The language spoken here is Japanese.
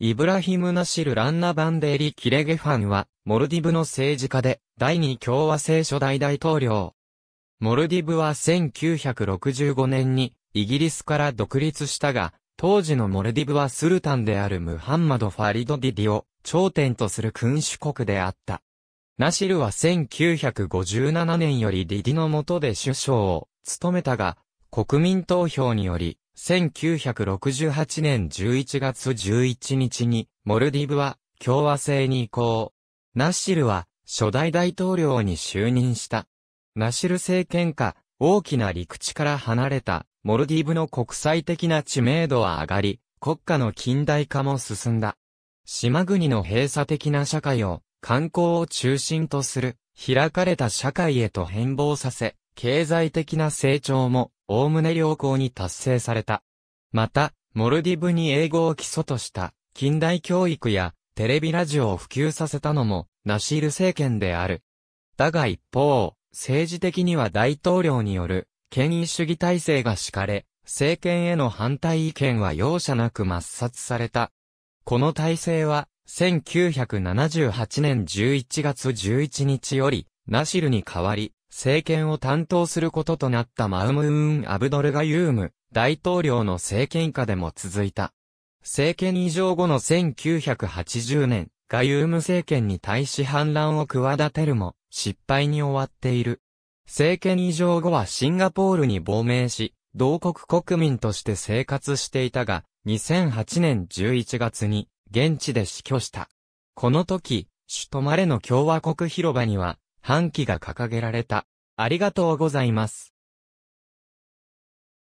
イブラヒム・ナシル・ランナ・バンデーリ・キレゲファンは、モルディブの政治家で、第二共和制初代大統領。モルディブは1965年に、イギリスから独立したが、当時のモルディブはスルタンであるムハンマド・ファリド・ディディを、頂点とする君主国であった。ナシルは1957年よりディディの下で首相を務めたが、国民投票により、1968年11月11日に、モルディブは共和制に移行。ナッシルは初代大統領に就任した。ナシル政権下、大きな陸地から離れた、モルディブの国際的な知名度は上がり、国家の近代化も進んだ。島国の閉鎖的な社会を、観光を中心とする、開かれた社会へと変貌させ、経済的な成長もおおむね良好に達成された。また、モルディブに英語を基礎とした近代教育やテレビラジオを普及させたのもナシール政権である。だが一方、政治的には大統領による権威主義体制が敷かれ、政権への反対意見は容赦なく抹殺された。この体制は、1978年11月11日より、ナシルに代わり、政権を担当することとなったマウムーン・アブドルガユーム大統領の政権下でも続いた。政権以上後の1980年、ガユーム政権に対し反乱を企てるも失敗に終わっている。政権以上後はシンガポールに亡命し、同国国民として生活していたが、2008年11月に現地で死去した。この時、首都マレの共和国広場には、半旗が掲げられた。ありがとうございます。